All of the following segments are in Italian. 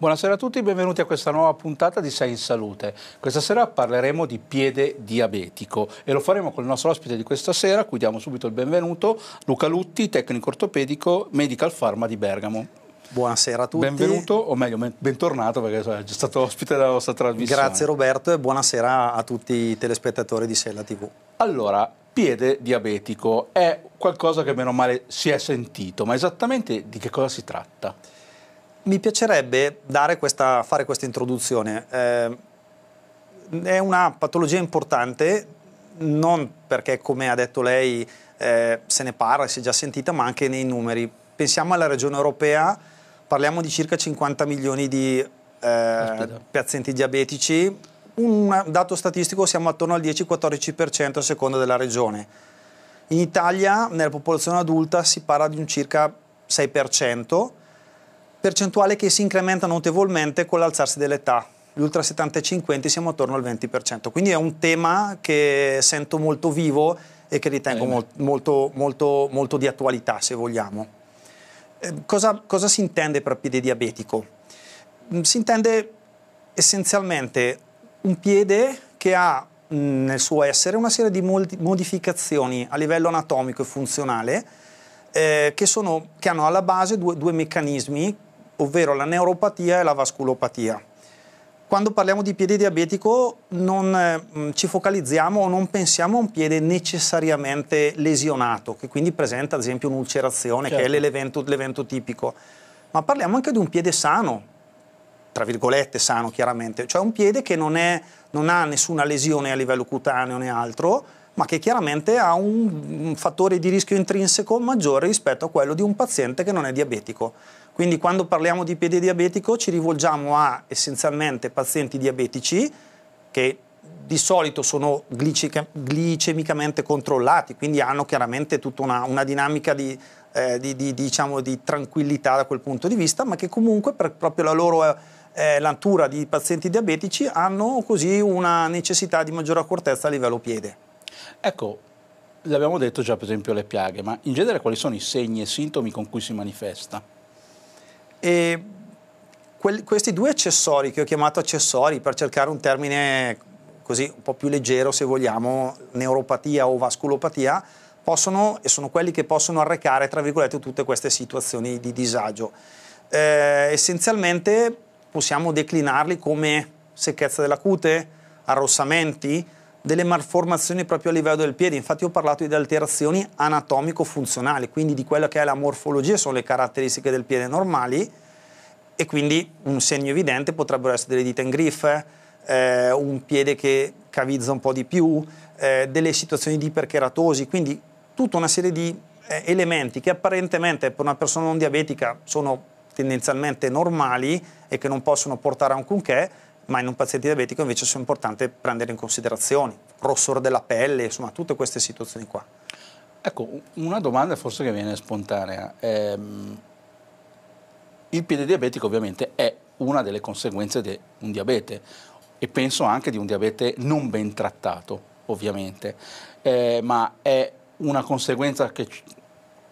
Buonasera a tutti, benvenuti a questa nuova puntata di Sei in Salute. Questa sera parleremo di piede diabetico e lo faremo con il nostro ospite di questa sera, cui diamo subito il benvenuto, Luca Lutti, tecnico ortopedico Medical Pharma di Bergamo. Buonasera a tutti. Benvenuto, o meglio, bentornato perché è già stato ospite della vostra trasmissione. Grazie Roberto e buonasera a tutti i telespettatori di Sella TV. Allora, piede diabetico è qualcosa che meno male si è sentito, ma esattamente di che cosa si tratta? mi piacerebbe questa, fare questa introduzione. Eh, è una patologia importante, non perché, come ha detto lei, eh, se ne parla, si è già sentita, ma anche nei numeri. Pensiamo alla regione europea, parliamo di circa 50 milioni di eh, pazienti diabetici. Un dato statistico siamo attorno al 10-14% a seconda della regione. In Italia, nella popolazione adulta, si parla di un circa 6% percentuale che si incrementa notevolmente con l'alzarsi dell'età. Gli ultra 75 siamo attorno al 20%, quindi è un tema che sento molto vivo e che ritengo mol molto, molto, molto, di attualità, se vogliamo. Eh, cosa, cosa si intende per piede diabetico? Mm, si intende essenzialmente un piede che ha mh, mm, nel suo essere una serie di modificazioni a livello anatomico e funzionale eh, che, sono, che, hanno alla base due, due meccanismi ovvero la neuropatia e la vasculopatia. Quando parliamo di piede diabetico non mm, ci focalizziamo o non pensiamo a un piede necessariamente lesionato, che quindi presenta ad esempio un'ulcerazione, certo. che è certo. l'evento, l'evento tipico, ma parliamo anche di un piede sano, tra virgolette sano chiaramente, cioè un piede che non, è, non, ha nessuna lesione a livello cutaneo né altro, ma che chiaramente ha un, un, fattore di rischio intrinseco maggiore rispetto a quello di un paziente che non è diabetico. Quindi quando parliamo di piede diabetico ci rivolgiamo a essenzialmente pazienti diabetici che di solito sono glicemicamente controllati, quindi hanno chiaramente tutta una, una dinamica di, eh, di, di, diciamo, di, tranquillità da quel punto di vista, ma che comunque per proprio la loro eh, natura di pazienti diabetici hanno così una necessità di maggiore accortezza a livello piede. Ecco, l'abbiamo detto già per esempio le piaghe, ma in genere quali sono i segni e sintomi con cui si manifesta? E quel, questi due accessori che ho chiamato accessori per cercare un termine così un po' più leggero, se vogliamo, neuropatia o vasculopatia, possono e sono quelli che possono arrecare, tra virgolette, tutte queste situazioni di disagio. Eh, essenzialmente possiamo declinarli come secchezza della cute, arrossamenti, delle malformazioni proprio a livello del piede, infatti ho parlato di alterazioni anatomico-funzionali, quindi di quella che è la morfologia, sono le caratteristiche del piede normali e quindi un segno evidente potrebbero essere delle dita in griffe, eh, un piede che cavizza un po' di più, eh, delle situazioni di ipercheratosi, quindi tutta una serie di eh, elementi che apparentemente per una persona non diabetica sono tendenzialmente normali e che non possono portare a alcunché, ma in un paziente diabetico invece è importante prendere in considerazione rossore della pelle, insomma tutte queste situazioni qua. Ecco, una domanda forse che viene spontanea. Ehm, il piede diabetico ovviamente è una delle conseguenze di un diabete e penso anche di un diabete non ben trattato, ovviamente, eh, ma è una conseguenza che,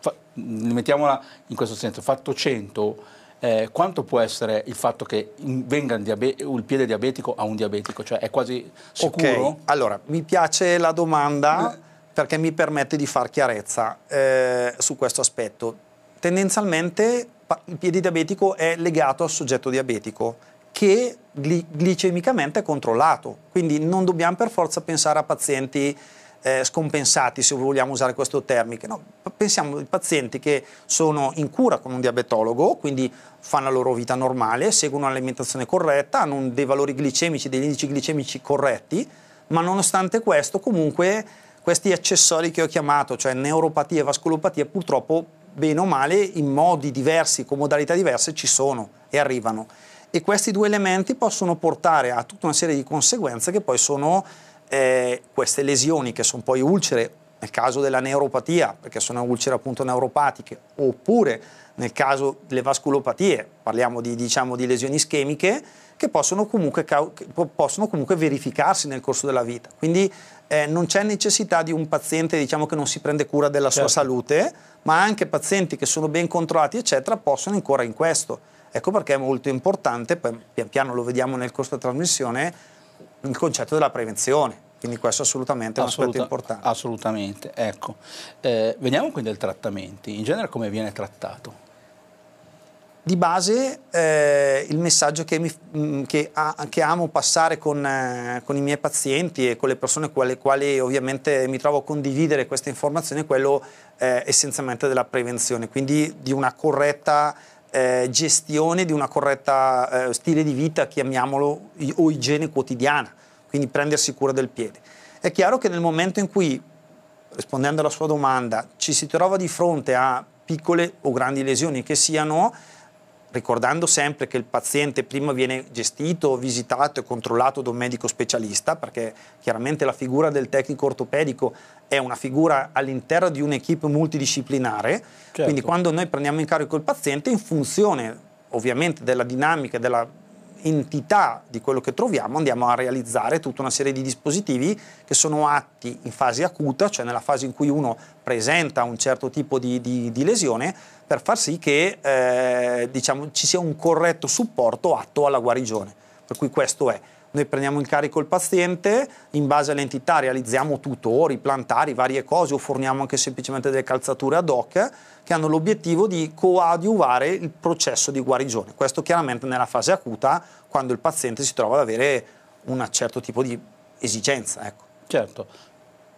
fa, mettiamola in questo senso, fatto 100 eh, quanto può essere il fatto che venga il, il, piede diabetico a un diabetico? Cioè è quasi sicuro? Okay. Allora, mi piace la domanda eh. perché mi permette di far chiarezza eh, su questo aspetto. Tendenzialmente il piede diabetico è legato al soggetto diabetico che glicemicamente è controllato, quindi non dobbiamo per forza pensare a pazienti eh, scompensati, se vogliamo usare questo termine. No, pensiamo ai pazienti che sono in cura con un diabetologo, quindi fanno la loro vita normale, seguono un'alimentazione corretta, hanno dei valori glicemici, degli indici glicemici corretti, ma nonostante questo comunque questi accessori che ho chiamato, cioè neuropatia e vascolopatia, purtroppo bene o male in modi diversi, con modalità diverse ci sono e arrivano. E questi due elementi possono portare a tutta una serie di conseguenze che poi sono eh, queste lesioni che sono poi ulcere, nel caso della neuropatia, perché sono ulcere appunto neuropatiche, oppure nel caso delle vasculopatie, parliamo di, diciamo, di lesioni ischemiche, che possono comunque, possono comunque, verificarsi nel corso della vita. Quindi eh, non c'è necessità di un paziente diciamo, che non si prende cura della certo. sua salute, ma anche pazienti che sono ben controllati, eccetera, possono incorrere in questo. Ecco perché è molto importante, poi pian piano lo vediamo nel corso della trasmissione, il concetto della prevenzione. Quindi questo è assolutamente è un aspetto importante. Assolutamente, ecco. Eh, veniamo quindi al trattamento. In genere come viene trattato? Di base eh, il messaggio che, mi, mm, che, a, che amo passare con, eh, con, i miei pazienti e con le persone con le quali ovviamente mi trovo a condividere questa informazione è quello eh, essenzialmente della prevenzione, quindi di una corretta eh, gestione di una corretta eh, stile di vita, chiamiamolo, o igiene quotidiana, quindi prendersi cura del piede. È chiaro che nel momento in cui, rispondendo alla sua domanda, ci si trova di fronte a piccole o grandi lesioni che siano, ricordando sempre che il paziente prima viene gestito, visitato e controllato da un medico specialista, perché chiaramente la figura del tecnico ortopedico è una figura all'interno di un'equipe multidisciplinare, certo. quindi quando noi prendiamo in carico il paziente in funzione ovviamente della dinamica, della entità di quello che troviamo andiamo a realizzare tutta una serie di dispositivi che sono atti in fase acuta, cioè nella fase in cui uno presenta un certo tipo di, di, di lesione, per far sì che eh, diciamo, ci sia un corretto supporto atto alla guarigione. Per cui questo è noi prendiamo in carico il paziente, in base all'entità realizziamo tutori, plantari, varie cose o forniamo anche semplicemente delle calzature ad hoc che hanno l'obiettivo di coadiuvare il processo di guarigione. Questo chiaramente nella fase acuta, quando il paziente si trova ad avere un certo tipo di esigenza. Ecco. Certo.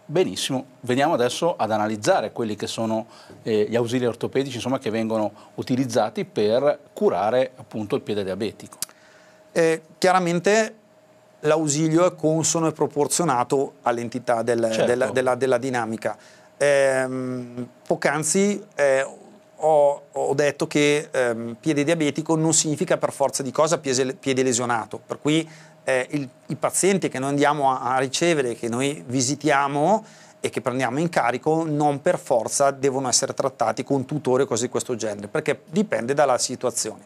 Benissimo, veniamo adesso ad analizzare quelli che sono eh, gli ausili ortopedici insomma, che vengono utilizzati per curare appunto il piede diabetico. Eh, chiaramente l'ausilio è consono e proporzionato all'entità del, certo. della, della, della, dinamica. Ehm, poc'anzi eh, ho, ho, detto che ehm, piede diabetico non significa per forza di cosa piede, piede lesionato, per cui eh, il, i pazienti che noi andiamo a, a ricevere, che noi visitiamo, e che prendiamo in carico non per forza devono essere trattati con tutore o cose di questo genere, perché dipende dalla situazione.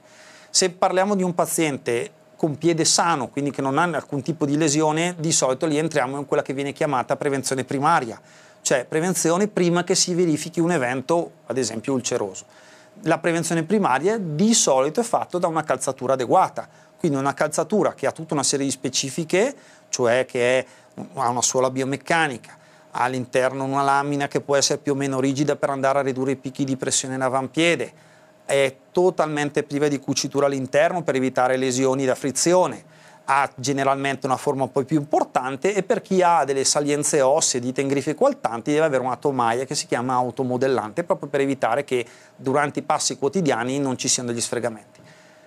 Se parliamo di un paziente con piede sano, quindi che non hanno alcun tipo di lesione, di solito lì entriamo in quella che viene chiamata prevenzione primaria, cioè prevenzione prima che si verifichi un evento, ad esempio ulceroso. La prevenzione primaria di solito è fatta da una calzatura adeguata, quindi una calzatura che ha tutta una serie di specifiche, cioè che è, ha una suola biomeccanica, ha all'interno una lamina che può essere più o meno rigida per andare a ridurre i picchi di pressione in avampiede, è totalmente priva di cucitura all'interno per evitare lesioni da frizione ha generalmente una forma poi più importante e per chi ha delle salienze ossee di tengrifie coaltanti deve avere una tomaia che si chiama automodellante proprio per evitare che durante i passi quotidiani non ci siano degli sfregamenti.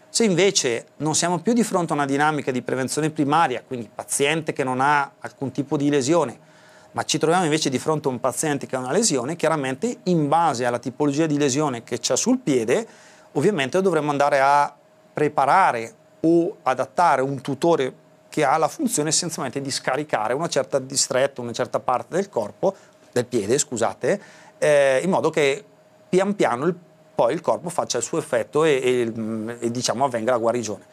Se invece non siamo più di fronte a una dinamica di prevenzione primaria, quindi paziente che non ha alcun tipo di lesione, ma ci troviamo invece di fronte a un paziente che ha una lesione, chiaramente in base alla tipologia di lesione che c'è sul piede, ovviamente dovremmo andare a preparare o adattare un tutore che ha la funzione essenzialmente di scaricare una certa distretta, una certa parte del corpo, del piede, scusate, eh, in modo che pian piano il, poi il corpo faccia il suo effetto e, e, mm, e diciamo avvenga la guarigione.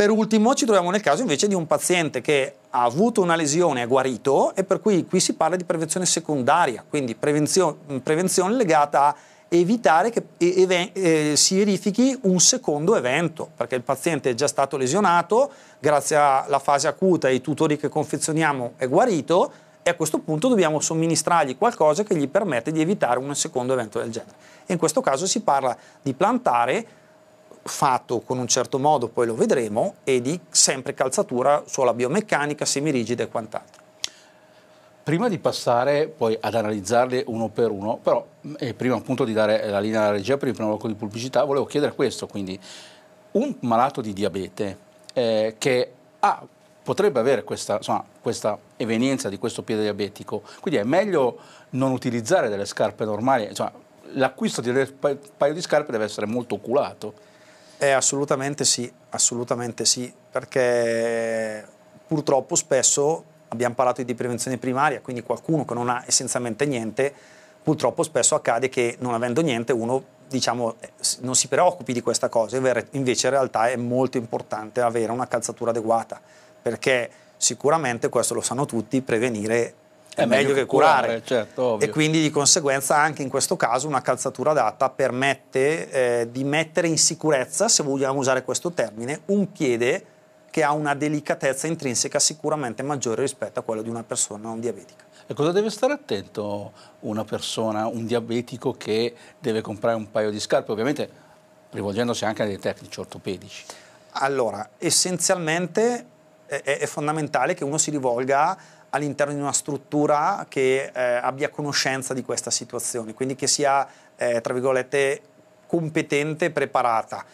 Per ultimo ci troviamo nel caso invece di un paziente che ha avuto una lesione, è guarito e per cui qui si parla di prevenzione secondaria, quindi prevenzione, prevenzione legata a evitare che eh, eh, si verifichi un secondo evento, perché il paziente è già stato lesionato, grazie alla fase acuta e ai tutori che confezioniamo è guarito e a questo punto dobbiamo somministrargli qualcosa che gli permette di evitare un secondo evento del genere. E in questo caso si parla di plantare fatto con un certo modo, poi lo vedremo, e di sempre calzatura, suola biomeccanica, semirigida e quant'altro. Prima di passare poi ad analizzarle uno per uno, però mm, eh, prima appunto di dare la linea alla regia per il primo blocco di pubblicità, volevo chiedere questo, quindi un malato di diabete eh, che ha, potrebbe avere questa, insomma, questa evenienza di questo piede diabetico, quindi è meglio non utilizzare delle scarpe normali, insomma, l'acquisto di un paio di scarpe deve essere molto oculato. Eh, assolutamente sì, assolutamente sì, perché purtroppo spesso abbiamo parlato di prevenzione primaria, quindi qualcuno che non ha essenzialmente niente, purtroppo spesso accade che non avendo niente uno diciamo, eh, non si preoccupi di questa cosa, invece in realtà è molto importante avere una calzatura adeguata, perché sicuramente, questo lo sanno tutti, prevenire è, meglio, che curare. curare certo, certo e quindi di conseguenza anche in questo caso una calzatura adatta permette eh, di mettere in sicurezza, se vogliamo usare questo termine, un piede che ha una delicatezza intrinseca sicuramente maggiore rispetto a quella di una persona non diabetica. E cosa deve stare attento una persona, un diabetico che deve comprare un paio di scarpe? Ovviamente rivolgendosi anche a dei tecnici ortopedici. Allora, essenzialmente eh, è, fondamentale che uno si rivolga all'interno di una struttura che eh, abbia conoscenza di questa situazione, quindi che sia, eh, tra virgolette, competente e preparata.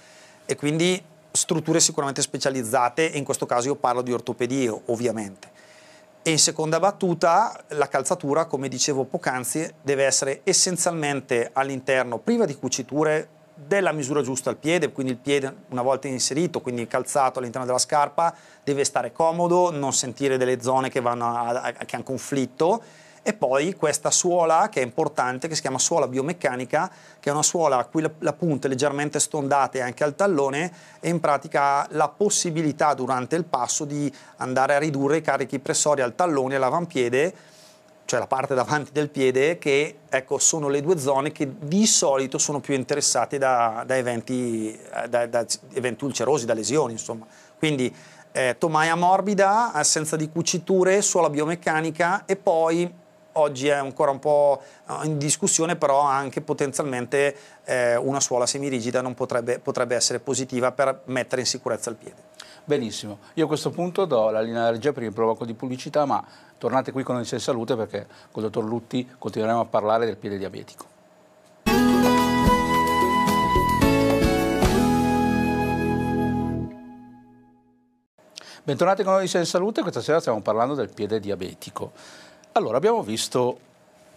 E quindi strutture sicuramente specializzate, e in questo caso io parlo di ortopedia, ovviamente. E in seconda battuta, la calzatura, come dicevo poc'anzi, deve essere essenzialmente all'interno priva di cuciture della misura giusta al piede, quindi il piede una volta inserito, quindi calzato all'interno della scarpa, deve stare comodo, non sentire delle zone che, vanno a, a, che hanno conflitto e poi questa suola che è importante, che si chiama suola biomeccanica, che è una suola a cui la, la, punta è leggermente stondata e anche al tallone e in pratica ha la possibilità durante il passo di andare a ridurre i carichi pressori al tallone e all'avampiede cioè la parte davanti del piede, che ecco, sono le due zone che di solito sono più interessate da, da, eventi, eh, da, da eventi, ulcerosi, da lesioni, insomma. Quindi eh, tomaia morbida, assenza eh, di cuciture, suola biomeccanica e poi oggi è ancora un po' eh, in discussione, però anche potenzialmente eh, una suola semirigida potrebbe, potrebbe essere positiva per mettere in sicurezza il piede. Benissimo, io a questo punto do la linea di regia per il provoco di pubblicità, ma tornate qui con Odissea Salute perché con il dottor Lutti continueremo a parlare del piede diabetico. Bentornati con in Salute, questa sera stiamo parlando del piede diabetico. Allora, abbiamo visto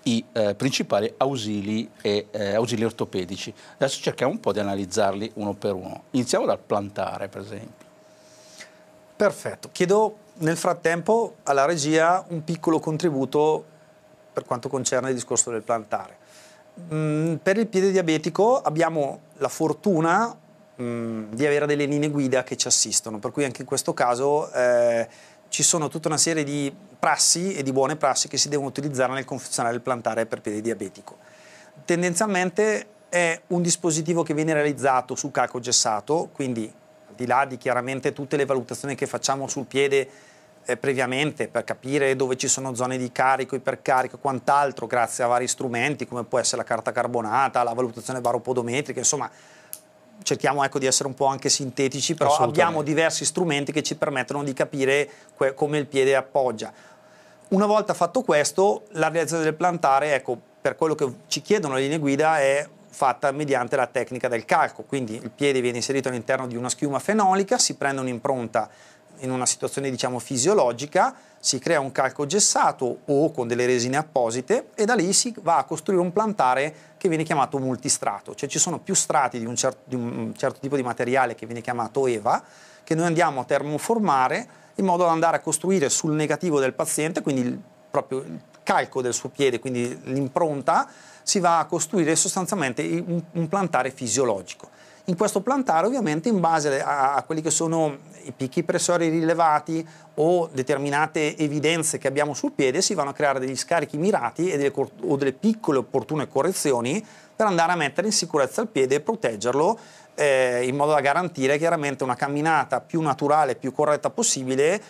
i eh, principali ausili e eh, ausili ortopedici. Adesso cerchiamo un po' di analizzarli uno per uno. Iniziamo dal plantare, per esempio. Perfetto, chiedo nel frattempo alla regia un piccolo contributo per quanto concerne il discorso del plantare. Mm, per il piede diabetico abbiamo la fortuna mm, di avere delle linee guida che ci assistono, per cui anche in questo caso eh, ci sono tutta una serie di prassi e di buone prassi che si devono utilizzare nel confezionare il plantare per piede diabetico. Tendenzialmente è un dispositivo che viene realizzato su calco gessato, quindi di là di chiaramente tutte le valutazioni che facciamo sul piede eh, previamente per capire dove ci sono zone di carico, ipercarico e quant'altro, grazie a vari strumenti come può essere la carta carbonata, la valutazione baropodometrica, insomma cerchiamo ecco, di essere un po' anche sintetici, però abbiamo diversi strumenti che ci permettono di capire come il piede appoggia. Una volta fatto questo, la realizzazione del plantare, ecco, per quello che ci chiedono le linee guida, è fatta mediante la tecnica del calco, quindi il piede viene inserito all'interno di una schiuma fenolica, si prende un'impronta in una situazione diciamo fisiologica, si crea un calco gessato o con delle resine apposite e da lì si va a costruire un plantare che viene chiamato multistrato, cioè ci sono più strati di un, cer di un certo tipo di materiale che viene chiamato EVA, che noi andiamo a termoformare in modo da andare a costruire sul negativo del paziente, quindi il, proprio il calco del suo piede, quindi l'impronta, si va a costruire sostanzialmente un, plantare fisiologico. In questo plantare ovviamente in base a, quelli che sono i picchi pressori rilevati o determinate evidenze che abbiamo sul piede si vanno a creare degli scarichi mirati delle, o delle piccole opportune correzioni per andare a mettere in sicurezza il piede e proteggerlo eh, in modo da garantire chiaramente una camminata più naturale, e più corretta possibile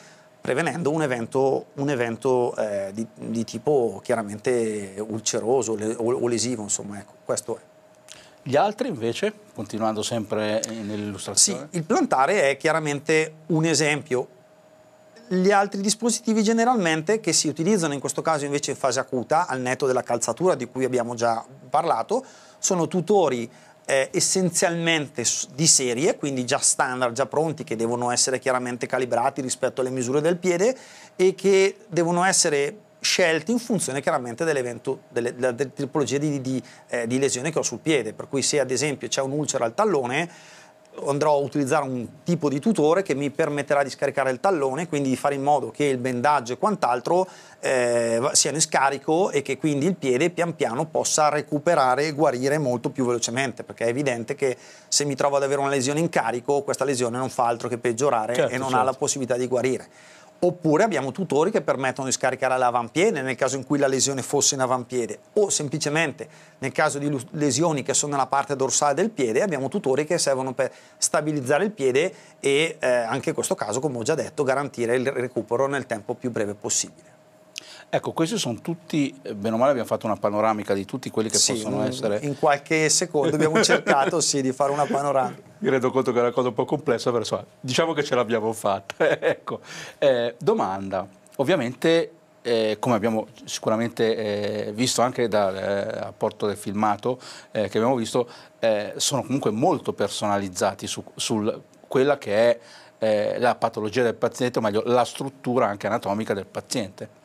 prevenendo un evento, un evento eh, di, di, tipo chiaramente ulceroso le, o, o, lesivo, insomma, ecco, questo è. Gli altri invece, continuando sempre nell'illustrazione? Sì, il plantare è chiaramente un esempio. Gli altri dispositivi generalmente che si utilizzano in questo caso invece in fase acuta, al netto della calzatura di cui abbiamo già parlato, sono tutori eh, essenzialmente di serie, quindi già standard, già pronti, che devono essere chiaramente calibrati rispetto alle misure del piede e che devono essere scelti in funzione chiaramente dell'evento, delle, della tipologia di, di, eh, di lesione che ho sul piede. Per cui se ad esempio c'è un ulcero al tallone, andrò a utilizzare un tipo di tutore che mi permetterà di scaricare il tallone, quindi di fare in modo che il bendaggio e quant'altro eh, siano in scarico e che quindi il piede pian piano possa recuperare e guarire molto più velocemente, perché è evidente che se mi trovo ad avere una lesione in carico, questa lesione non fa altro che peggiorare certo, e non certo. ha la possibilità di guarire oppure abbiamo tutori che permettono di scaricare l'avampiede nel caso in cui la lesione fosse in avampiede o semplicemente nel caso di lesioni che sono nella parte dorsale del piede abbiamo tutori che servono per stabilizzare il piede e eh, anche in questo caso come ho già detto garantire il recupero nel tempo più breve possibile. Ecco, questi sono tutti, eh, bene o male abbiamo fatto una panoramica di tutti quelli che sì, possono mm, essere. In qualche secondo abbiamo cercato sì, di fare una panoramica. Mi rendo conto che è una cosa un po' complessa, però so, diciamo che ce l'abbiamo fatta. ecco, eh, domanda. Ovviamente, eh, come abbiamo sicuramente eh, visto anche dal eh, rapporto del filmato eh, che abbiamo visto, sono comunque molto personalizzati su sul, quella che è la patologia del paziente, o meglio la struttura anche anatomica del paziente.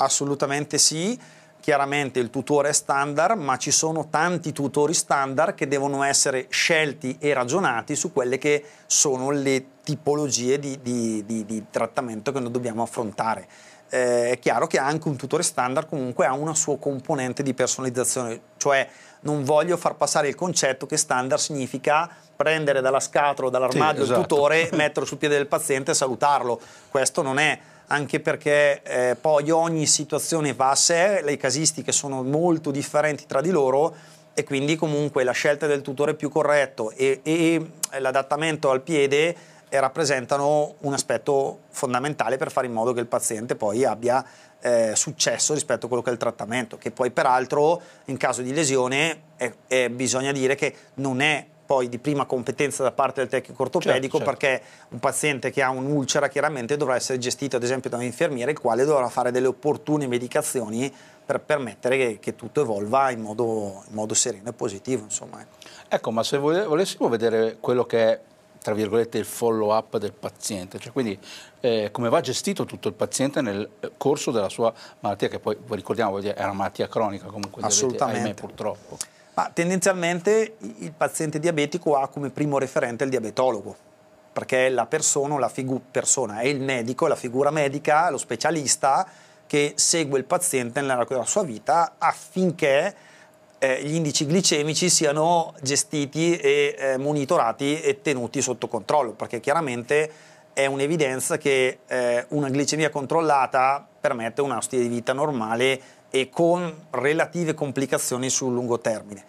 Assolutamente sì. Chiaramente il tutore è standard, ma ci sono tanti tutori standard che devono essere scelti e ragionati su quelle che sono le tipologie di, di, di, di trattamento che noi dobbiamo affrontare. Eh, è chiaro che anche un tutore standard comunque ha una sua componente di personalizzazione, cioè non voglio far passare il concetto che standard significa prendere dalla scatola o dall'armadio sì, esatto. il tutore, metterlo sul piede del paziente e salutarlo. Questo non è anche perché eh, poi ogni situazione va a sé, le casistiche sono molto differenti tra di loro e quindi comunque la scelta del tutore più corretto e, e l'adattamento al piede eh, rappresentano un aspetto fondamentale per fare in modo che il paziente poi abbia eh, successo rispetto a quello che è il trattamento, che poi peraltro in caso di lesione eh, eh, bisogna dire che non è poi di prima competenza da parte del tecnico ortopedico certo, certo. perché un paziente che ha un'ulcera chiaramente dovrà essere gestito ad esempio da un infermiere il quale dovrà fare delle opportune medicazioni per permettere che, che tutto evolva in modo, in modo, sereno e positivo. Insomma. Ecco, ecco ma se volessimo vedere quello che è tra virgolette il follow up del paziente, cioè quindi eh, come va gestito tutto il paziente nel eh, corso della sua malattia che poi ricordiamo è una malattia cronica comunque, Assolutamente. Avete, ahimè purtroppo. Ma tendenzialmente il paziente diabetico ha come primo referente il diabetologo, perché la persona, la figu- persona è il medico, la figura medica, lo specialista che segue il paziente nella sua vita affinché eh, gli indici glicemici siano gestiti e eh, monitorati e tenuti sotto controllo, perché chiaramente è un'evidenza che eh, una glicemia controllata permette una stile di vita normale e con relative complicazioni sul lungo termine.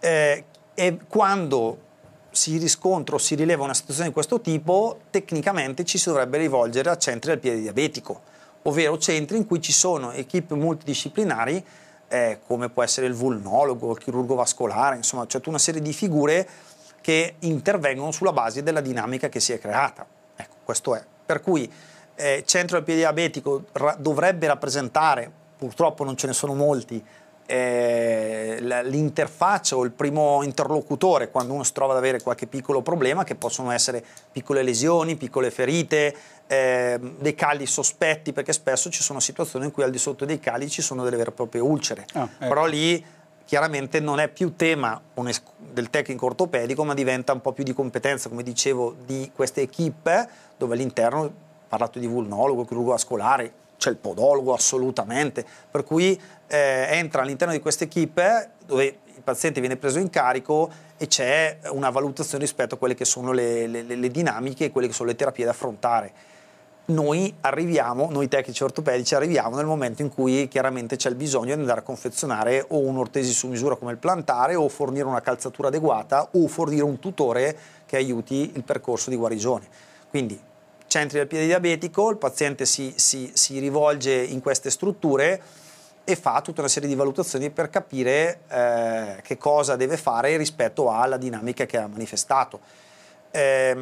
Eh, e quando si riscontra o si rileva una situazione di questo tipo, tecnicamente ci si dovrebbe rivolgere a centri del piede diabetico, ovvero centri in cui ci sono equip multidisciplinari eh, come può essere il vulnologo, il chirurgo vascolare, insomma, c'è cioè tutta una serie di figure che intervengono sulla base della dinamica che si è creata. Ecco, questo è. Per cui eh, centro del piede diabetico ra dovrebbe rappresentare purtroppo non ce ne sono molti, eh, l'interfaccia o il primo interlocutore quando uno si trova ad avere qualche piccolo problema, che possono essere piccole lesioni, piccole ferite, eh, dei cali sospetti, perché spesso ci sono situazioni in cui al di sotto dei cali ci sono delle vere e proprie ulcere. Ah, ecco. Però lì chiaramente non è più tema del tecnico ortopedico, ma diventa un po' più di competenza, come dicevo, di queste equip dove all'interno, parlato di vulnologo, chirurgo vascolare, c'è il podologo assolutamente, per cui eh, entra all'interno di questa equipe dove il paziente viene preso in carico e c'è una valutazione rispetto a quelle che sono le, le, le dinamiche e quelle che sono le terapie da affrontare. Noi arriviamo, noi tecnici ortopedici arriviamo nel momento in cui chiaramente c'è il bisogno di andare a confezionare o un'ortesi su misura come il plantare o fornire una calzatura adeguata o fornire un tutore che aiuti il percorso di guarigione. Quindi centri del piede diabetico, il paziente si, si, si rivolge in queste strutture e fa tutta una serie di valutazioni per capire eh, che cosa deve fare rispetto alla dinamica che ha manifestato. Eh,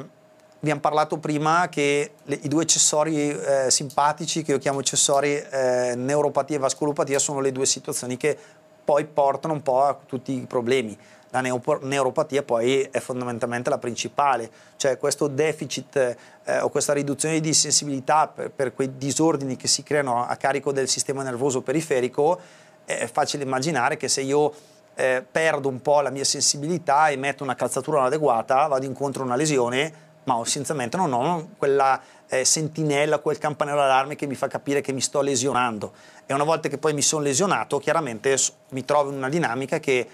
vi parlato prima che le, i due accessori eh, simpatici, che io chiamo accessori eh, neuropatia e vasculopatia, sono le due situazioni che poi portano un po' a tutti i problemi la neuropatia poi è fondamentalmente la principale, cioè questo deficit eh, o questa riduzione di sensibilità per, per quei disordini che si creano a carico del sistema nervoso periferico, è facile immaginare che se io eh, perdo un po' la mia sensibilità e metto una calzatura adeguata, vado incontro a una lesione, ma essenzialmente non ho quella eh, sentinella, quel campanello allarme che mi fa capire che mi sto lesionando. E una volta che poi mi sono lesionato, chiaramente mi trovo in una dinamica che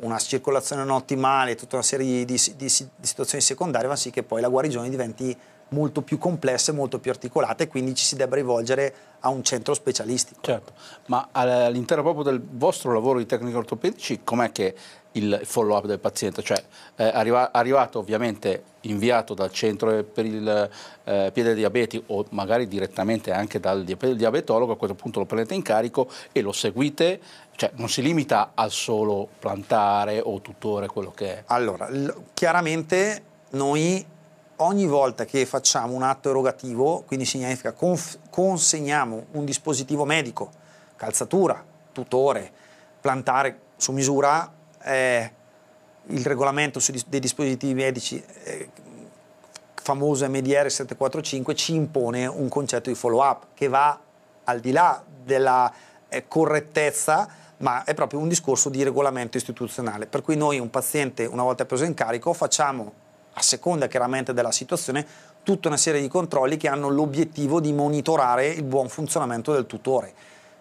una circolazione non ottimale, tutta una serie di, di, di situazioni secondarie fa sì che poi la guarigione diventi molto più complessa e molto più articolata e quindi ci si debba rivolgere a un centro specialistico. Certo, ma all'interno proprio del vostro lavoro di tecnico ortopedici com'è che il follow up del paziente, cioè eh, arriva, arrivato ovviamente inviato dal centro per il eh, piede diabeti o magari direttamente anche dal diabetologo, a questo punto lo prendete in carico e lo seguite cioè non si limita al solo plantare o tutore, quello che è. Allora, chiaramente noi ogni volta che facciamo un atto erogativo, quindi significa consegniamo un dispositivo medico, calzatura, tutore, plantare su misura, eh, il regolamento dei dispositivi medici eh, famoso MDR 745 ci impone un concetto di follow up che va al di là della eh, correttezza ma è proprio un discorso di regolamento istituzionale, per cui noi un paziente una volta preso in carico facciamo a seconda chiaramente della situazione, tutta una serie di controlli che hanno l'obiettivo di monitorare il buon funzionamento del tutore,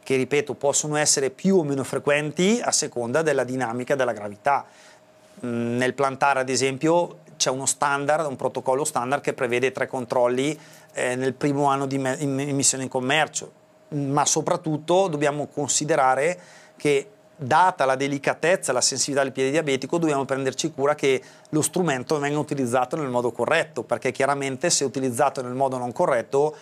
che ripeto possono essere più o meno frequenti a seconda della dinamica della gravità. Mm, nel plantare ad esempio c'è uno standard, un protocollo standard che prevede tre controlli eh, nel primo anno di immissione in commercio, ma soprattutto dobbiamo considerare che data la delicatezza e la sensibilità del piede diabetico, dobbiamo prenderci cura che lo strumento venga utilizzato nel modo corretto, perché chiaramente se utilizzato nel modo non corretto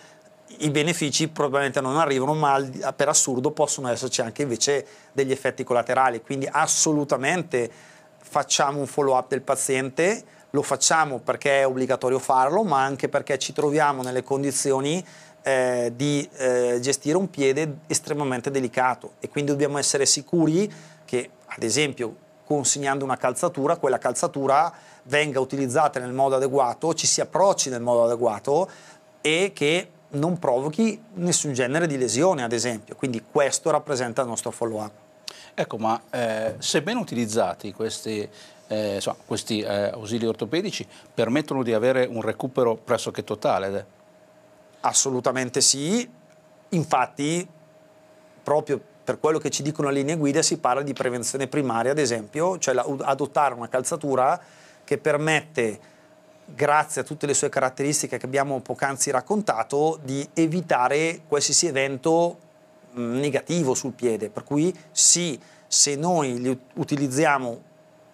i benefici probabilmente non arrivano, ma per assurdo possono esserci anche invece degli effetti collaterali. Quindi assolutamente facciamo un follow up del paziente, lo facciamo perché è obbligatorio farlo, ma anche perché ci troviamo nelle condizioni eh, di eh, gestire un piede estremamente delicato e quindi dobbiamo essere sicuri che, ad esempio, consegnando una calzatura, quella calzatura venga utilizzata nel modo adeguato, ci si approcci nel modo adeguato e che non provochi nessun genere di lesione, ad esempio. Quindi questo rappresenta il nostro follow-up. Ecco, ma eh, se ben utilizzati questi, eh, insomma, questi eh, ausili ortopedici, permettono di avere un recupero pressoché totale eh? Assolutamente sì, infatti proprio per quello che ci dicono le linee guida si parla di prevenzione primaria, ad esempio, cioè la, adottare una calzatura che permette, grazie a tutte le sue caratteristiche che abbiamo poc'anzi raccontato, di evitare qualsiasi evento mm, negativo sul piede. Per cui sì, se noi utilizziamo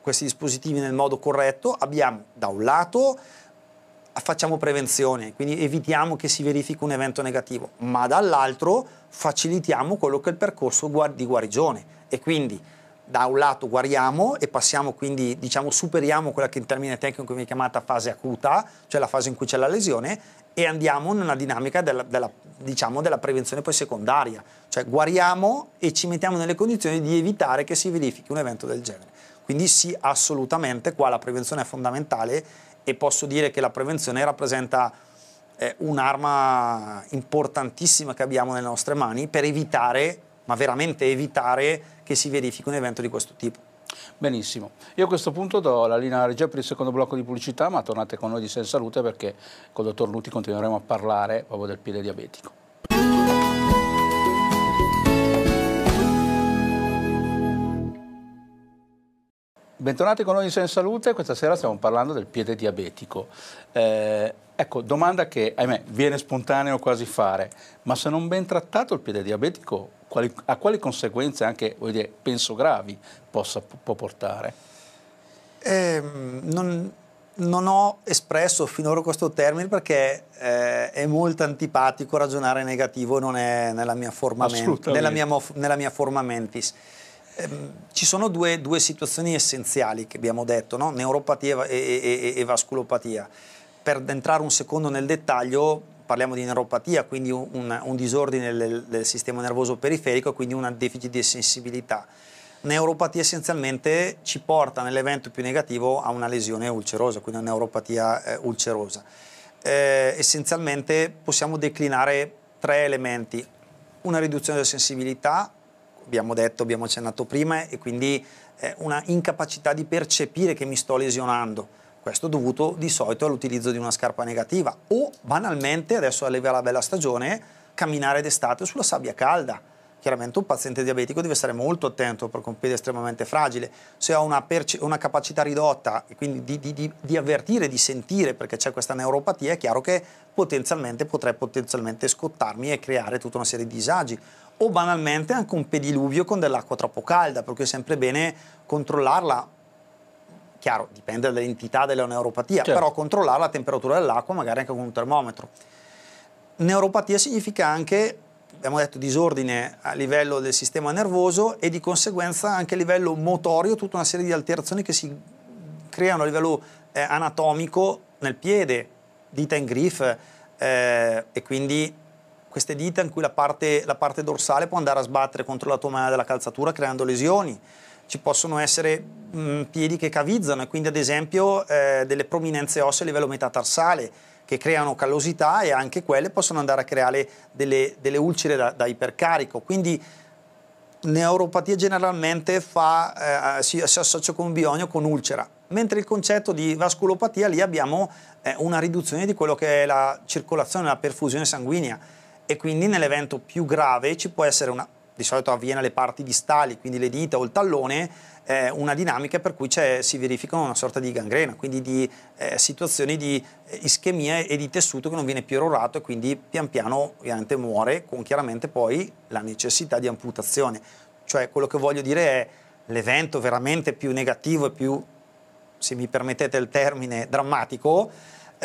questi dispositivi nel modo corretto, abbiamo da un lato facciamo prevenzione, quindi evitiamo che si verifichi un evento negativo, ma dall'altro facilitiamo quello che è il percorso di guarigione e quindi da un lato guariamo e passiamo quindi, diciamo, superiamo quella che in termine tecnico viene chiamata fase acuta, cioè la fase in cui c'è la lesione, e andiamo in una dinamica della, della, diciamo, della prevenzione poi secondaria, cioè guariamo e ci mettiamo nelle condizioni di evitare che si verifichi un evento del genere. Quindi sì, assolutamente qua la prevenzione è fondamentale e posso dire che la prevenzione rappresenta eh, un'arma importantissima che abbiamo nelle nostre mani per evitare, ma veramente evitare, che si verifichi un evento di questo tipo. Benissimo, io a questo punto do la linea alla regia per il secondo blocco di pubblicità, ma tornate con noi di Sen Salute perché con il dottor Luti continueremo a parlare proprio del piede diabetico. Bentornati con noi in Senza Salute, questa sera stiamo parlando del piede diabetico. Eh, ecco, domanda che, ahimè, viene spontaneo quasi fare, ma se non ben trattato il piede diabetico, quali, a quali conseguenze anche, dire, penso gravi, possa, può portare? Eh, non, non, ho espresso finora questo termine perché eh, è molto antipatico ragionare negativo, non è nella mia forma, men- nella mia, nella mia forma mentis ehm, ci sono due, due, situazioni essenziali che abbiamo detto, no? neuropatia e, e, e, vasculopatia. Per entrare un secondo nel dettaglio, parliamo di neuropatia, quindi un, un, un disordine del, del, sistema nervoso periferico, quindi un deficit di sensibilità. Neuropatia essenzialmente ci porta nell'evento più negativo a una lesione ulcerosa, quindi una neuropatia eh, ulcerosa. Eh, essenzialmente possiamo declinare tre elementi, una riduzione della sensibilità, abbiamo detto, abbiamo accennato prima, e quindi eh, una incapacità di percepire che mi sto lesionando. Questo dovuto di solito all'utilizzo di una scarpa negativa o banalmente, adesso arriva la bella stagione, camminare d'estate sulla sabbia calda. Chiaramente un paziente diabetico deve stare molto attento perché un piede è estremamente fragile. Se ho una, una capacità ridotta e quindi di, di, di, di avvertire, di sentire perché c'è questa neuropatia, è chiaro che potenzialmente potrei potenzialmente scottarmi e creare tutta una serie di disagi o banalmente anche un pediluvio con dell'acqua troppo calda, per cui è sempre bene controllarla. Chiaro, dipende dall'entità della neuropatia, certo. però controllare la temperatura dell'acqua magari anche con un termometro. Neuropatia significa anche, abbiamo detto, disordine a livello del sistema nervoso e di conseguenza anche a livello motorio, tutta una serie di alterazioni che si creano a livello eh, anatomico nel piede, dita in griffe eh, e quindi queste dita in cui la parte, la parte dorsale può andare a sbattere contro la tomana della calzatura creando lesioni ci possono essere mh, mm, piedi che cavizzano e quindi ad esempio eh, delle prominenze ossee a livello metatarsale che creano callosità e anche quelle possono andare a creare delle, delle ulcere da, da, ipercarico. Quindi neuropatia generalmente fa, eh, si, si, associa con bionio, con ulcera, mentre il concetto di vasculopatia lì abbiamo eh, una riduzione di quello che è la circolazione, la perfusione sanguigna e quindi nell'evento più grave ci può essere una, di solito avviene alle parti distali, quindi le dita o il tallone, eh, una dinamica per cui si verifica una sorta di gangrena, quindi di eh, situazioni di eh, ischemia e di tessuto che non viene più erorato e quindi pian piano ovviamente muore con chiaramente poi la necessità di amputazione. Cioè quello che voglio dire è l'evento veramente più negativo e più, se mi permettete il termine, drammatico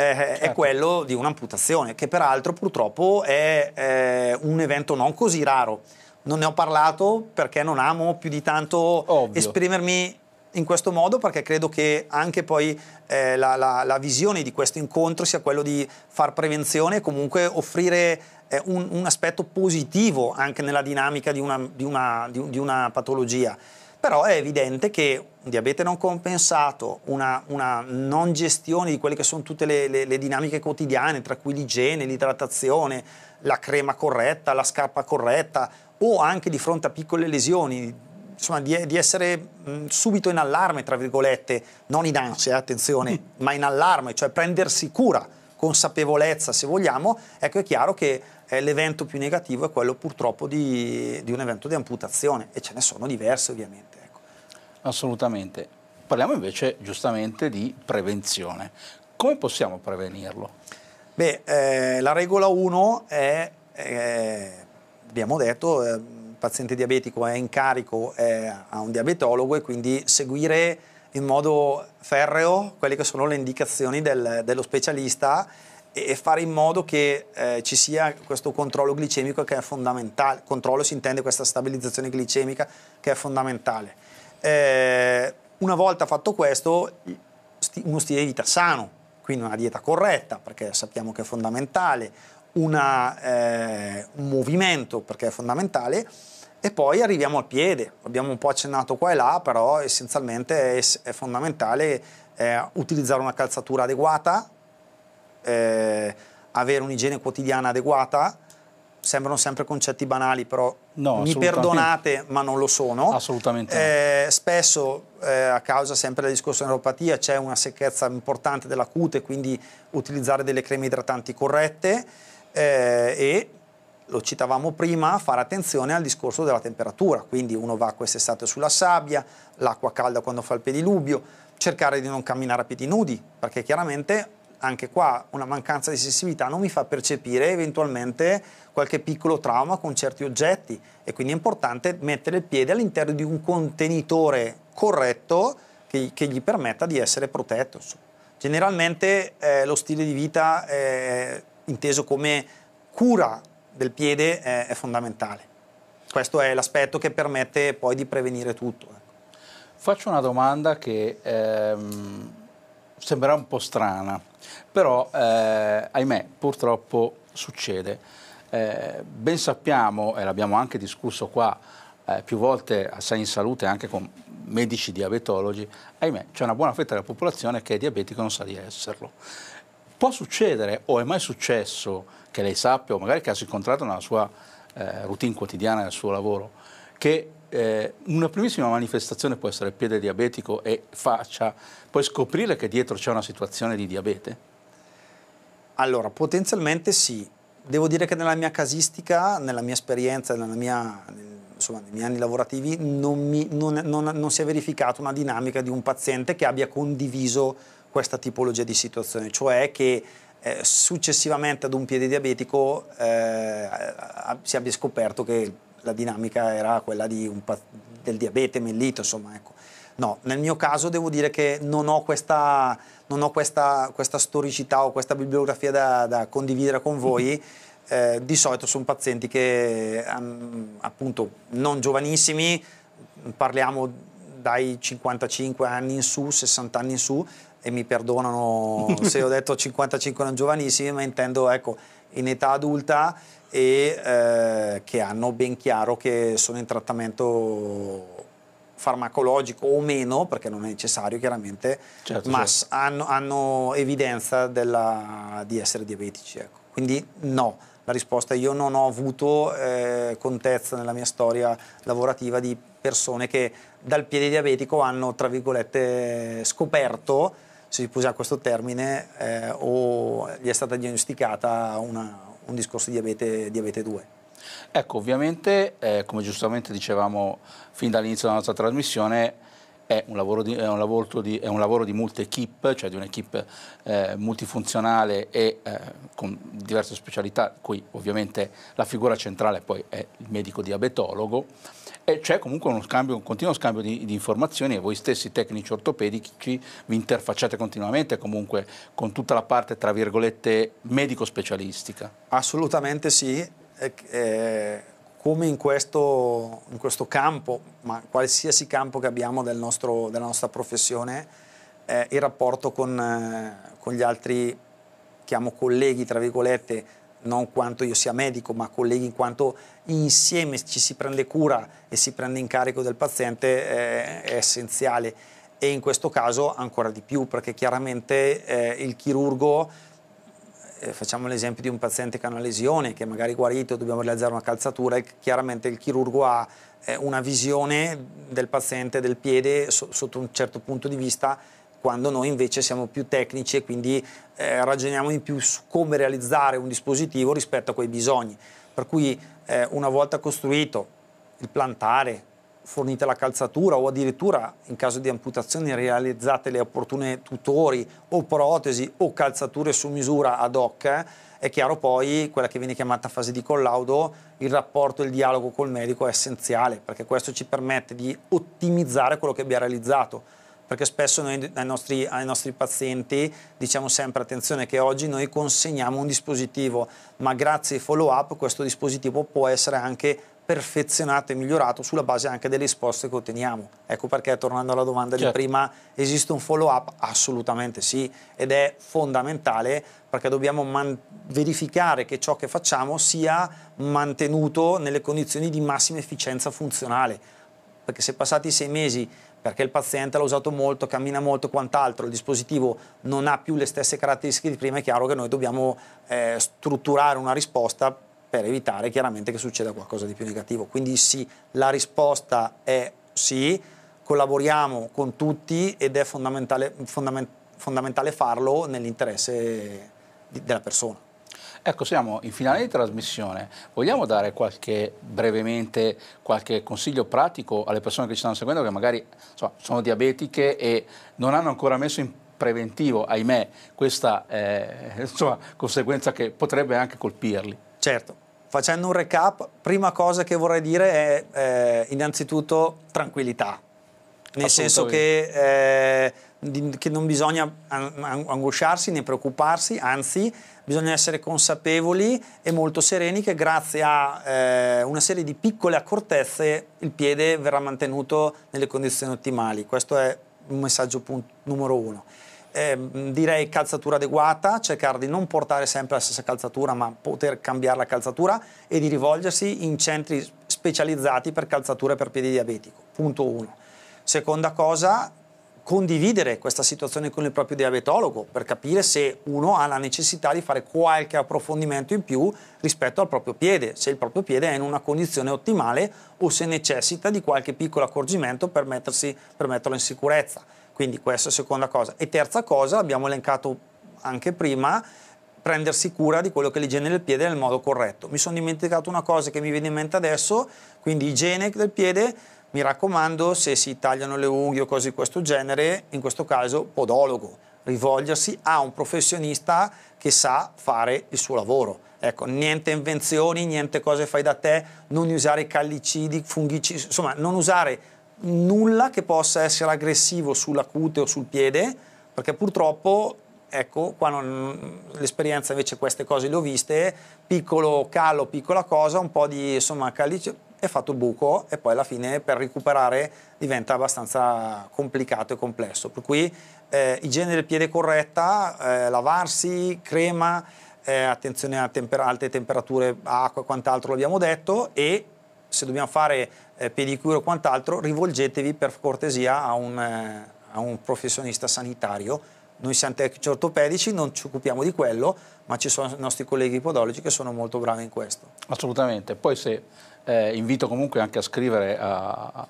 eh, eh certo. è quello di un'amputazione, che peraltro purtroppo è eh, un evento non così raro. Non ne ho parlato perché non amo più di tanto Ovvio. esprimermi in questo modo perché credo che anche poi eh, la, la, la, visione di questo incontro sia quello di far prevenzione e comunque offrire eh, un, un, aspetto positivo anche nella dinamica di una, di una, di, di una patologia. Però è evidente che un diabete non compensato, una, una non gestione di quelle che sono tutte le, le, le dinamiche quotidiane, tra cui l'igiene, l'idratazione, la crema corretta, la scarpa corretta, o anche di fronte a piccole lesioni, insomma, di, di essere mh, subito in allarme, tra virgolette, non in ansia, eh, attenzione, mm. ma in allarme, cioè prendersi cura, consapevolezza, se vogliamo, ecco è chiaro che eh, l'evento più negativo è quello purtroppo di, di, un evento di amputazione e ce ne sono diverse ovviamente. Ecco. Assolutamente. Parliamo invece giustamente di prevenzione. Come possiamo prevenirlo? Beh, eh, la regola 1 è, eh, abbiamo detto, il eh, paziente diabetico è in carico a un diabetologo e quindi seguire in modo ferreo quelle che sono le indicazioni del, dello specialista e fare in modo che eh, ci sia questo controllo glicemico che è fondamentale, controllo si intende questa stabilizzazione glicemica che è fondamentale. Eh, una volta fatto questo, uno stile di vita sano, quindi una dieta corretta, perché sappiamo che è fondamentale, una, eh, un movimento, perché è fondamentale, e poi arriviamo al piede, abbiamo un po' accennato qua e là, però essenzialmente è, è fondamentale eh, utilizzare una calzatura adeguata eh, avere un'igiene quotidiana adeguata, sembrano sempre concetti banali, però no, mi perdonate, ma non lo sono. Assolutamente. Eh, spesso, eh, a causa sempre del discorso di neuropatia, c'è una secchezza importante della cute, quindi utilizzare delle creme idratanti corrette eh, e lo citavamo prima, fare attenzione al discorso della temperatura, quindi uno va quest'estate sulla sabbia, l'acqua calda quando fa il pediluvio, cercare di non camminare a piedi nudi, perché chiaramente anche qua una mancanza di sensibilità non mi fa percepire eventualmente qualche piccolo trauma con certi oggetti e quindi è importante mettere il piede all'interno di un contenitore corretto che, che gli permetta di essere protetto. Generalmente eh, lo stile di vita eh, inteso come cura del piede eh, è fondamentale. Questo è l'aspetto che permette poi di prevenire tutto. Ecco. Faccio una domanda che ehm sembrerà un po' strana, però eh, ahimè purtroppo succede. Eh, ben sappiamo, e l'abbiamo anche discusso qua eh, più volte assai in Salute anche con medici diabetologi, ahimè c'è una buona fetta della popolazione che è diabetica e non sa di esserlo. Può succedere o è mai successo che lei sappia o magari che ha incontrato nella sua eh, routine quotidiana, nel suo lavoro, che eh, una primissima manifestazione può essere il piede diabetico e faccia, puoi scoprire che dietro c'è una situazione di diabete? Allora, potenzialmente sì. Devo dire che nella mia casistica, nella mia esperienza, nella mia, insomma, nei miei anni lavorativi, non, mi, non, non, non si è verificata una dinamica di un paziente che abbia condiviso questa tipologia di situazione, cioè che eh, successivamente ad un piede diabetico eh, si abbia scoperto che la dinamica era quella pa- del diabete mellito, insomma, ecco. No, nel mio caso devo dire che non ho questa, non ho questa, questa storicità o questa bibliografia da, da condividere con mm-hmm. voi. Eh, di solito sono pazienti che appunto non giovanissimi, parliamo dai 55 anni in su, 60 anni in su, e mi perdonano se ho detto 55 non giovanissimi, ma intendo ecco in età adulta e eh, che hanno ben chiaro che sono in trattamento farmacologico o meno, perché non è necessario chiaramente, certo, ma certo. Hanno, hanno, evidenza della, di essere diabetici. Ecco. Quindi no, la risposta è io non ho avuto eh, contezza nella mia storia lavorativa di persone che dal piede diabetico hanno, tra virgolette, scoperto si usa questo termine, eh, o gli è stata diagnosticata una, un discorso di diabete, diabete 2. Ecco, ovviamente, eh, come giustamente dicevamo fin dall'inizio della nostra trasmissione, è un lavoro di, è un lavoro di, è un lavoro di multi equip cioè di un'equipe eh, multifunzionale e eh, con diverse specialità, qui ovviamente la figura centrale poi è il medico diabetologo, e c'è comunque uno scambio, un continuo scambio di, di, informazioni e voi stessi tecnici ortopedici vi interfacciate continuamente comunque con tutta la parte tra virgolette medico-specialistica. Assolutamente sì. Eh, come in questo, in questo, campo, ma qualsiasi campo che abbiamo del nostro, della nostra professione, eh, il rapporto con, eh, con, gli altri, chiamo colleghi, tra virgolette, non quanto io sia medico, ma colleghi in quanto insieme ci si prende cura e si prende in carico del paziente, eh, è essenziale. E in questo caso ancora di più, perché chiaramente eh, il chirurgo eh, facciamo l'esempio di un paziente che ha una lesione, che magari è guarito, dobbiamo realizzare una calzatura, e chiaramente il chirurgo ha eh, una visione del paziente, del piede, so, sotto un certo punto di vista, quando noi invece siamo più tecnici e quindi eh, ragioniamo in più su come realizzare un dispositivo rispetto a quei bisogni. Per cui eh, una volta costruito il plantare, fornite la calzatura o addirittura in caso di amputazione realizzate le opportune tutori o protesi o calzature su misura ad hoc, eh, è chiaro poi quella che viene chiamata fase di collaudo, il rapporto e il dialogo col medico è essenziale perché questo ci permette di ottimizzare quello che abbiamo realizzato perché spesso noi ai nostri, ai nostri, pazienti diciamo sempre attenzione che oggi noi consegniamo un dispositivo, ma grazie ai follow up questo dispositivo può essere anche perfezionato e migliorato sulla base anche delle risposte che otteniamo. Ecco perché, tornando alla domanda certo. di prima, esiste un follow-up? Assolutamente sì, ed è fondamentale perché dobbiamo verificare che ciò che facciamo sia mantenuto nelle condizioni di massima efficienza funzionale, perché se passati sei mesi perché il paziente l'ha usato molto, cammina molto e quant'altro, il dispositivo non ha più le stesse caratteristiche di prima, è chiaro che noi dobbiamo eh, strutturare una risposta per evitare chiaramente che succeda qualcosa di più negativo. Quindi sì, la risposta è sì, collaboriamo con tutti ed è fondamentale, fondament fondamentale farlo nell'interesse della persona. Ecco, siamo in finale di trasmissione. Vogliamo dare qualche, brevemente qualche consiglio pratico alle persone che ci stanno seguendo che magari insomma, sono diabetiche e non hanno ancora messo in preventivo, ahimè, questa eh, insomma, conseguenza che potrebbe anche colpirli? Certo. Facendo un recap, prima cosa che vorrei dire è eh, innanzitutto tranquillità, nel senso che, eh, che, non bisogna angosciarsi né preoccuparsi, anzi bisogna essere consapevoli e molto sereni che grazie a eh, una serie di piccole accortezze il piede verrà mantenuto nelle condizioni ottimali. Questo è un messaggio punto, numero uno eh, direi calzatura adeguata, cercare di non portare sempre la stessa calzatura ma poter cambiare la calzatura e di rivolgersi in centri specializzati per calzatura per piedi diabetico, punto uno. Seconda cosa, condividere questa situazione con il proprio diabetologo per capire se uno ha la necessità di fare qualche approfondimento in più rispetto al proprio piede, se il proprio piede è in una condizione ottimale o se necessita di qualche piccolo accorgimento per, mettersi, per metterlo in sicurezza quindi questa è la seconda cosa. E terza cosa, abbiamo elencato anche prima, prendersi cura di quello che è l'igiene del piede nel modo corretto. Mi sono dimenticato una cosa che mi viene in mente adesso, quindi igiene del piede, mi raccomando, se si tagliano le unghie o cose di questo genere, in questo caso podologo, rivolgersi a un professionista che sa fare il suo lavoro. Ecco, niente invenzioni, niente cose fai da te, non usare callicidi, fungicidi, insomma, non usare nulla che possa essere aggressivo sulla cute o sul piede, perché purtroppo, ecco, qua non, l'esperienza invece queste cose le ho viste, piccolo calo, piccola cosa, un po' di insomma calice è fatto buco e poi alla fine per recuperare diventa abbastanza complicato e complesso. Per cui eh, igiene del piede corretta, eh, lavarsi, crema, eh, attenzione a temper- alte temperature, acqua e quant'altro l'abbiamo detto e se dobbiamo fare eh, pedicure o quant'altro, rivolgetevi per cortesia a un, eh, a un professionista sanitario. Noi siamo tecnici ortopedici, non ci occupiamo di quello, ma ci sono i nostri colleghi podologi che sono molto bravi in questo. Assolutamente. Poi se eh, invito comunque anche a scrivere a,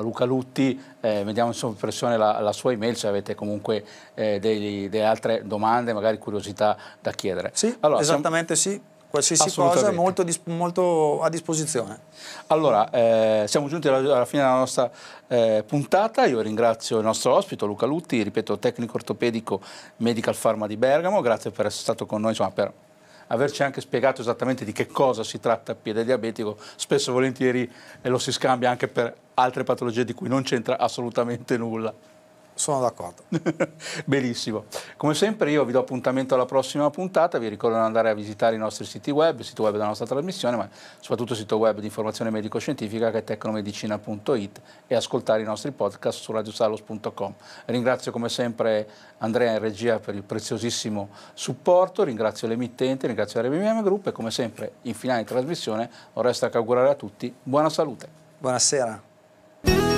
Luca Lutti, eh, vediamo in sovversione la, la, sua email se avete comunque eh, degli, delle altre domande, magari curiosità da chiedere. Sì, allora, esattamente siamo... sì qualsiasi cosa molto, molto, a disposizione. Allora, eh, siamo giunti alla, alla, fine della nostra eh, puntata, io ringrazio il nostro ospite Luca Lutti, ripeto, tecnico ortopedico Medical Pharma di Bergamo, grazie per essere stato con noi, insomma, per averci anche spiegato esattamente di che cosa si tratta il piede diabetico, spesso e volentieri eh, lo si scambia anche per altre patologie di cui non c'entra assolutamente nulla. Sono d'accordo. Benissimo. Come sempre io vi do appuntamento alla prossima puntata, vi ricordo di andare a visitare i nostri siti web, il sito web della nostra trasmissione, ma soprattutto il sito web di informazione medico-scientifica che è tecnomedicina.it e ascoltare i nostri podcast su radiosalos.com. Ringrazio come sempre Andrea in regia per il preziosissimo supporto, ringrazio l'emittente, ringrazio RBM Group e come sempre in finale di trasmissione non resta che augurare a tutti buona salute. Buonasera.